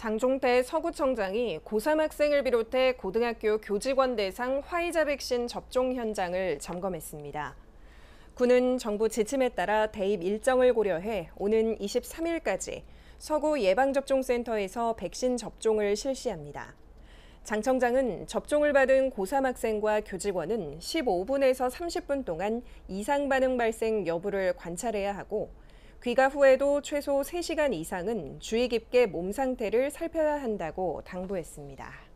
장종태 서구청장이 고3 학생을 비롯해 고등학교 교직원 대상 화이자 백신 접종 현장을 점검했습니다. 군은 정부 지침에 따라 대입 일정을 고려해 오는 23일까지 서구 예방접종센터에서 백신 접종을 실시합니다. 장 청장은 접종을 받은 고3 학생과 교직원은 15분에서 30분 동안 이상 반응 발생 여부를 관찰해야 하고 귀가 후에도 최소 3시간 이상은 주의 깊게 몸 상태를 살펴야 한다고 당부했습니다.